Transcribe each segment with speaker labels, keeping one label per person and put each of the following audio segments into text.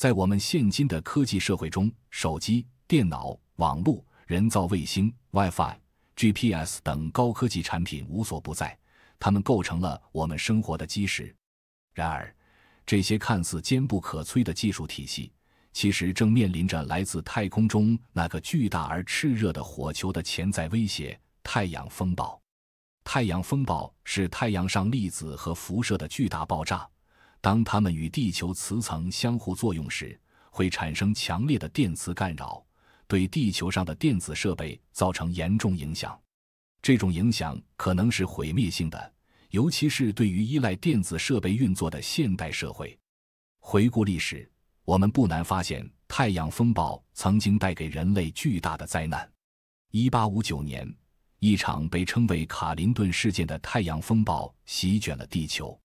Speaker 1: 在我们现今的科技社会中，手机、电脑、网络、人造卫星、WiFi、GPS 等高科技产品无所不在，它们构成了我们生活的基石。然而，这些看似坚不可摧的技术体系，其实正面临着来自太空中那个巨大而炽热的火球的潜在威胁——太阳风暴。太阳风暴是太阳上粒子和辐射的巨大爆炸。当它们与地球磁层相互作用时，会产生强烈的电磁干扰，对地球上的电子设备造成严重影响。这种影响可能是毁灭性的，尤其是对于依赖电子设备运作的现代社会。回顾历史，我们不难发现，太阳风暴曾经带给人类巨大的灾难。一八五九年，一场被称为卡林顿事件的太阳风暴席卷了地球，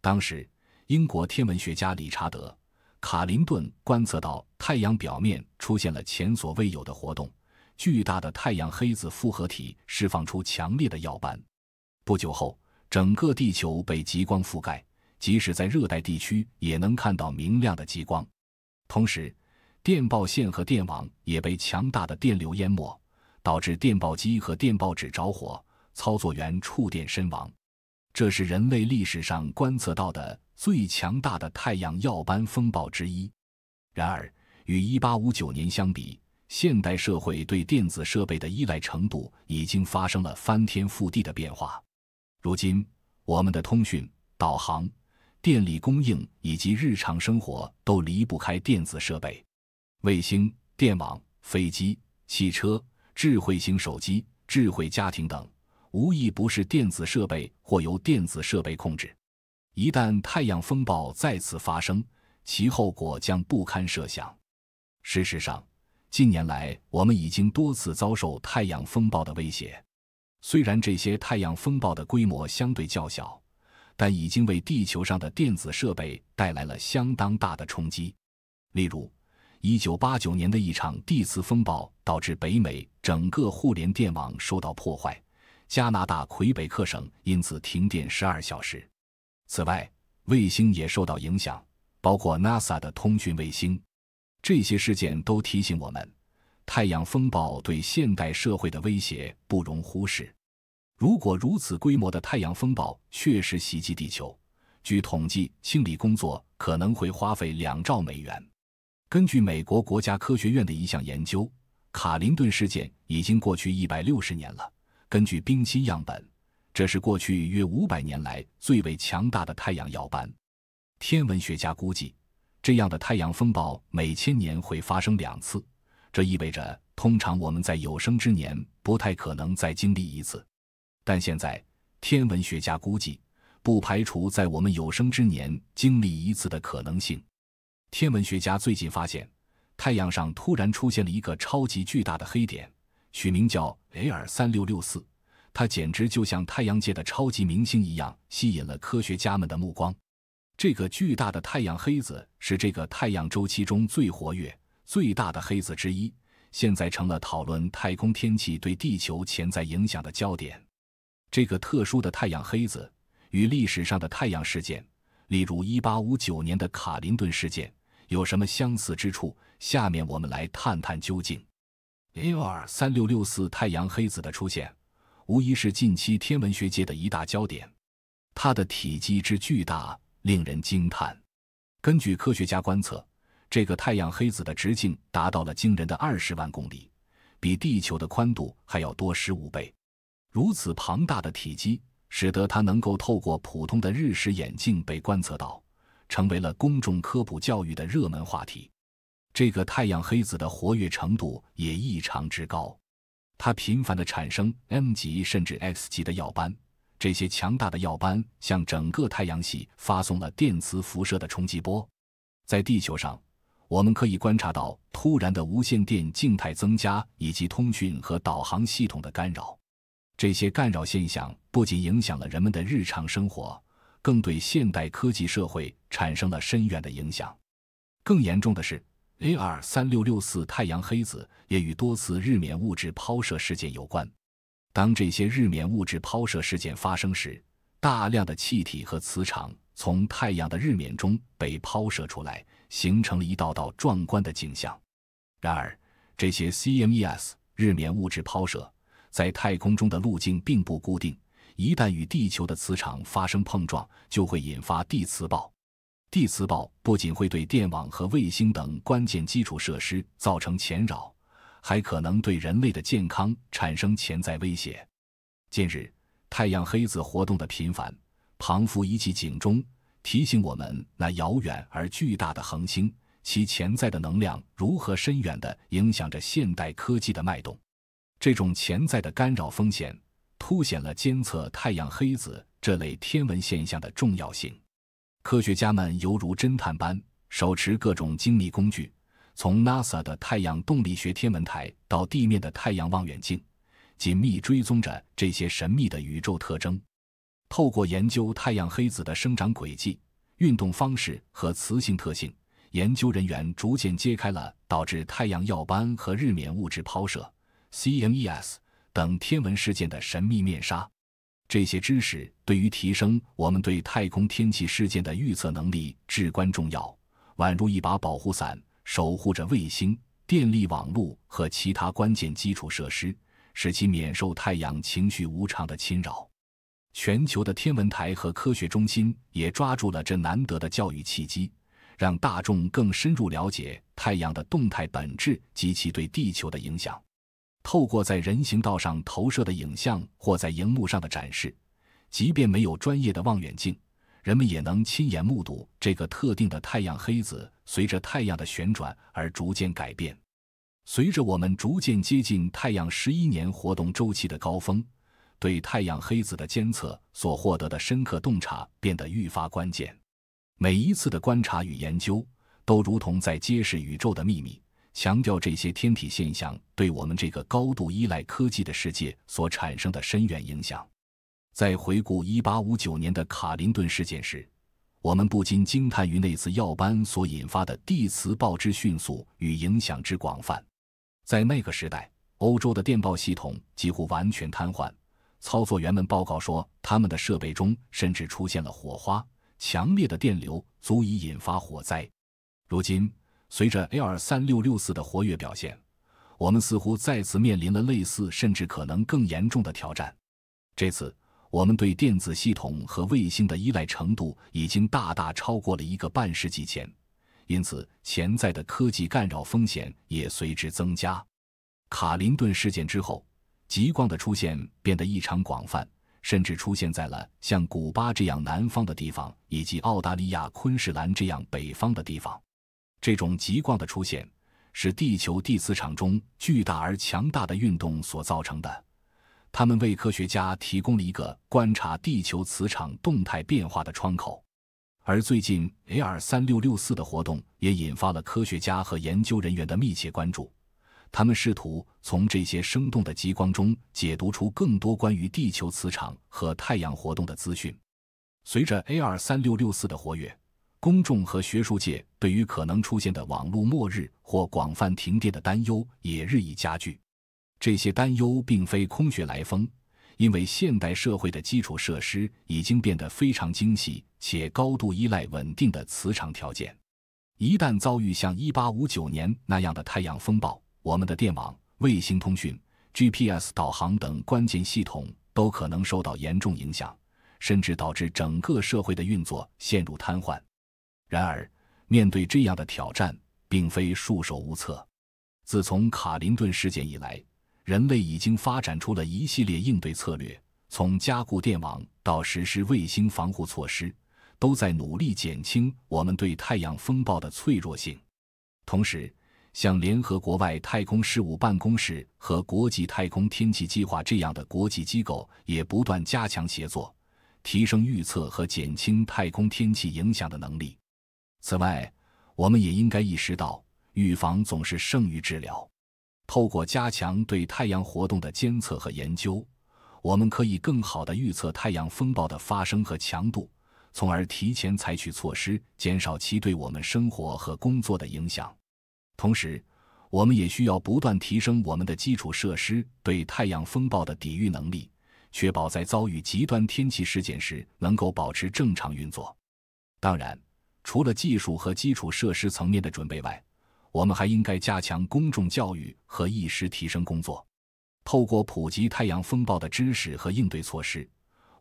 Speaker 1: 当时。英国天文学家理查德·卡林顿观测到太阳表面出现了前所未有的活动，巨大的太阳黑子复合体释放出强烈的耀斑。不久后，整个地球被极光覆盖，即使在热带地区也能看到明亮的极光。同时，电报线和电网也被强大的电流淹没，导致电报机和电报纸着火，操作员触电身亡。这是人类历史上观测到的。最强大的太阳耀斑风暴之一。然而，与一八五九年相比，现代社会对电子设备的依赖程度已经发生了翻天覆地的变化。如今，我们的通讯、导航、电力供应以及日常生活都离不开电子设备。卫星、电网、飞机、汽车、智慧型手机、智慧家庭等，无一不是电子设备或由电子设备控制。一旦太阳风暴再次发生，其后果将不堪设想。事实上，近年来我们已经多次遭受太阳风暴的威胁。虽然这些太阳风暴的规模相对较小，但已经为地球上的电子设备带来了相当大的冲击。例如，1989年的一场地磁风暴导致北美整个互联电网受到破坏，加拿大魁北克省因此停电12小时。此外，卫星也受到影响，包括 NASA 的通讯卫星。这些事件都提醒我们，太阳风暴对现代社会的威胁不容忽视。如果如此规模的太阳风暴确实袭击地球，据统计，清理工作可能会花费两兆美元。根据美国国家科学院的一项研究，卡林顿事件已经过去一百六十年了。根据冰期样本。这是过去约五百年来最为强大的太阳耀斑。天文学家估计，这样的太阳风暴每千年会发生两次，这意味着通常我们在有生之年不太可能再经历一次。但现在，天文学家估计不排除在我们有生之年经历一次的可能性。天文学家最近发现，太阳上突然出现了一个超级巨大的黑点，取名叫 AR 三六六四。它简直就像太阳界的超级明星一样，吸引了科学家们的目光。这个巨大的太阳黑子是这个太阳周期中最活跃、最大的黑子之一，现在成了讨论太空天气对地球潜在影响的焦点。这个特殊的太阳黑子与历史上的太阳事件，例如一八五九年的卡林顿事件，有什么相似之处？下面我们来探探究竟。A R 三六六四太阳黑子的出现。无疑是近期天文学界的一大焦点。它的体积之巨大令人惊叹。根据科学家观测，这个太阳黑子的直径达到了惊人的二十万公里，比地球的宽度还要多十五倍。如此庞大的体积，使得它能够透过普通的日食眼镜被观测到，成为了公众科普教育的热门话题。这个太阳黑子的活跃程度也异常之高。它频繁的产生 M 级甚至 X 级的耀斑，这些强大的耀斑向整个太阳系发送了电磁辐射的冲击波，在地球上，我们可以观察到突然的无线电静态增加以及通讯和导航系统的干扰。这些干扰现象不仅影响了人们的日常生活，更对现代科技社会产生了深远的影响。更严重的是。A R 三六六四太阳黑子也与多次日冕物质抛射事件有关。当这些日冕物质抛射事件发生时，大量的气体和磁场从太阳的日冕中被抛射出来，形成了一道道壮观的景象。然而，这些 C M E S 日冕物质抛射在太空中的路径并不固定，一旦与地球的磁场发生碰撞，就会引发地磁暴。地磁暴不仅会对电网和卫星等关键基础设施造成潜扰，还可能对人类的健康产生潜在威胁。近日，太阳黑子活动的频繁，彷佛一记警钟，提醒我们那遥远而巨大的恒星，其潜在的能量如何深远地影响着现代科技的脉动。这种潜在的干扰风险，凸显了监测太阳黑子这类天文现象的重要性。科学家们犹如侦探般，手持各种精密工具，从 NASA 的太阳动力学天文台到地面的太阳望远镜，紧密追踪着这些神秘的宇宙特征。透过研究太阳黑子的生长轨迹、运动方式和磁性特性，研究人员逐渐揭开了导致太阳耀斑和日冕物质抛射 （CMEs） 等天文事件的神秘面纱。这些知识对于提升我们对太空天气事件的预测能力至关重要，宛如一把保护伞，守护着卫星、电力网络和其他关键基础设施，使其免受太阳情绪无常的侵扰。全球的天文台和科学中心也抓住了这难得的教育契机，让大众更深入了解太阳的动态本质及其对地球的影响。透过在人行道上投射的影像或在荧幕上的展示，即便没有专业的望远镜，人们也能亲眼目睹这个特定的太阳黑子随着太阳的旋转而逐渐改变。随着我们逐渐接近太阳十一年活动周期的高峰，对太阳黑子的监测所获得的深刻洞察变得愈发关键。每一次的观察与研究，都如同在揭示宇宙的秘密。强调这些天体现象对我们这个高度依赖科技的世界所产生的深远影响。在回顾一八五九年的卡林顿事件时，我们不禁惊叹于那次耀斑所引发的地磁暴之迅速与影响之广泛。在那个时代，欧洲的电报系统几乎完全瘫痪，操作员们报告说，他们的设备中甚至出现了火花，强烈的电流足以引发火灾。如今，随着 A 二三六六四的活跃表现，我们似乎再次面临了类似甚至可能更严重的挑战。这次，我们对电子系统和卫星的依赖程度已经大大超过了一个半世纪前，因此潜在的科技干扰风险也随之增加。卡林顿事件之后，极光的出现变得异常广泛，甚至出现在了像古巴这样南方的地方，以及澳大利亚昆士兰这样北方的地方。这种极光的出现是地球地磁场中巨大而强大的运动所造成的，它们为科学家提供了一个观察地球磁场动态变化的窗口。而最近 A R 三六六四的活动也引发了科学家和研究人员的密切关注，他们试图从这些生动的极光中解读出更多关于地球磁场和太阳活动的资讯。随着 A R 三六六四的活跃。公众和学术界对于可能出现的网络末日或广泛停电的担忧也日益加剧。这些担忧并非空穴来风，因为现代社会的基础设施已经变得非常精细且高度依赖稳定的磁场条件。一旦遭遇像1859年那样的太阳风暴，我们的电网、卫星通讯、GPS 导航等关键系统都可能受到严重影响，甚至导致整个社会的运作陷入瘫痪。然而，面对这样的挑战，并非束手无策。自从卡林顿事件以来，人类已经发展出了一系列应对策略，从加固电网到实施卫星防护措施，都在努力减轻我们对太阳风暴的脆弱性。同时，像联合国外太空事务办公室和国际太空天气计划这样的国际机构也不断加强协作，提升预测和减轻太空天气影响的能力。此外，我们也应该意识到，预防总是胜于治疗。透过加强对太阳活动的监测和研究，我们可以更好地预测太阳风暴的发生和强度，从而提前采取措施，减少其对我们生活和工作的影响。同时，我们也需要不断提升我们的基础设施对太阳风暴的抵御能力，确保在遭遇极端天气事件时能够保持正常运作。当然。除了技术和基础设施层面的准备外，我们还应该加强公众教育和意识提升工作。透过普及太阳风暴的知识和应对措施，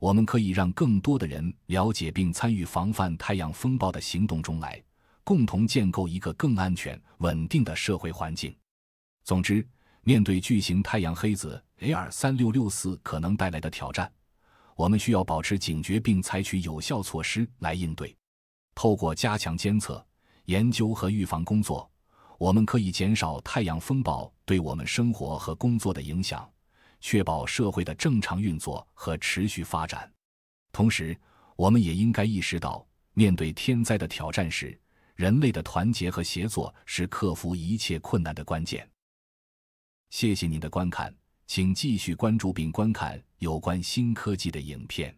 Speaker 1: 我们可以让更多的人了解并参与防范太阳风暴的行动中来，共同建构一个更安全、稳定的社会环境。总之，面对巨型太阳黑子 A23664 可能带来的挑战，我们需要保持警觉，并采取有效措施来应对。透过加强监测、研究和预防工作，我们可以减少太阳风暴对我们生活和工作的影响，确保社会的正常运作和持续发展。同时，我们也应该意识到，面对天灾的挑战时，人类的团结和协作是克服一切困难的关键。谢谢您的观看，请继续关注并观看有关新科技的影片。